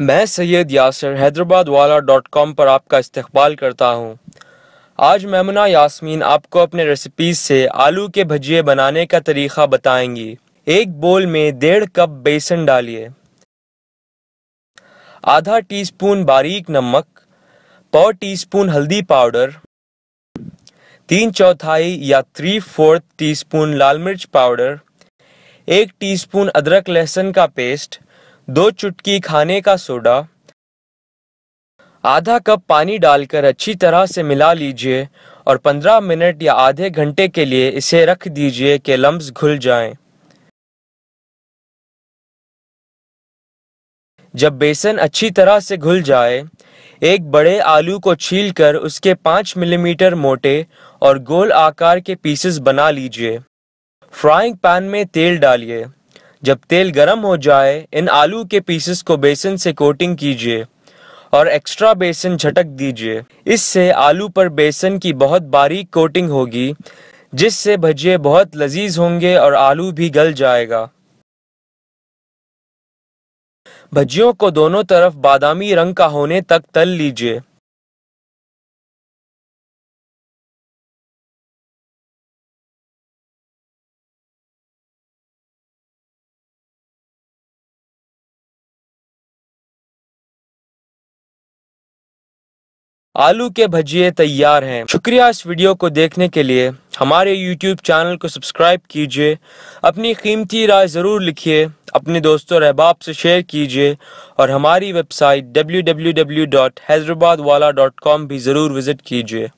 मैं सैयद यासर हैदराबाद वाला dot com पर आपका इस्तबाल करता हूँ आज ममुना यासमीन आपको अपने रेसिपीज से आलू के भजिए बनाने का तरीका बताएंगी एक बोल में डेढ़ कप बेसन डालिए आधा टीस्पून बारीक नमक टी टीस्पून हल्दी पाउडर तीन चौथाई या थ्री फोर्थ टीस्पून लाल मिर्च पाउडर एक टीस्पून अदरक लहसुन का पेस्ट दो चुटकी खाने का सोडा आधा कप पानी डालकर अच्छी तरह से मिला लीजिए और 15 मिनट या आधे घंटे के लिए इसे रख दीजिए कि लम्ब घुल जाएं। जब बेसन अच्छी तरह से घुल जाए एक बड़े आलू को छीलकर उसके 5 मिलीमीटर मोटे और गोल आकार के पीसेस बना लीजिए फ्राइंग पैन में तेल डालिए जब तेल गर्म हो जाए इन आलू के पीसेस को बेसन से कोटिंग कीजिए और एक्स्ट्रा बेसन झटक दीजिए इससे आलू पर बेसन की बहुत बारीक कोटिंग होगी जिससे भजिए बहुत लजीज होंगे और आलू भी गल जाएगा भजियों को दोनों तरफ बादामी रंग का होने तक तल लीजिए आलू के भजिए तैयार हैं शुक्रिया इस वीडियो को देखने के लिए हमारे यूट्यूब चैनल को सब्सक्राइब कीजिए अपनी कीमती राय ज़रूर लिखिए अपने दोस्तों अहबाब से शेयर कीजिए और हमारी वेबसाइट डब्ल्यू भी ज़रूर विज़िट कीजिए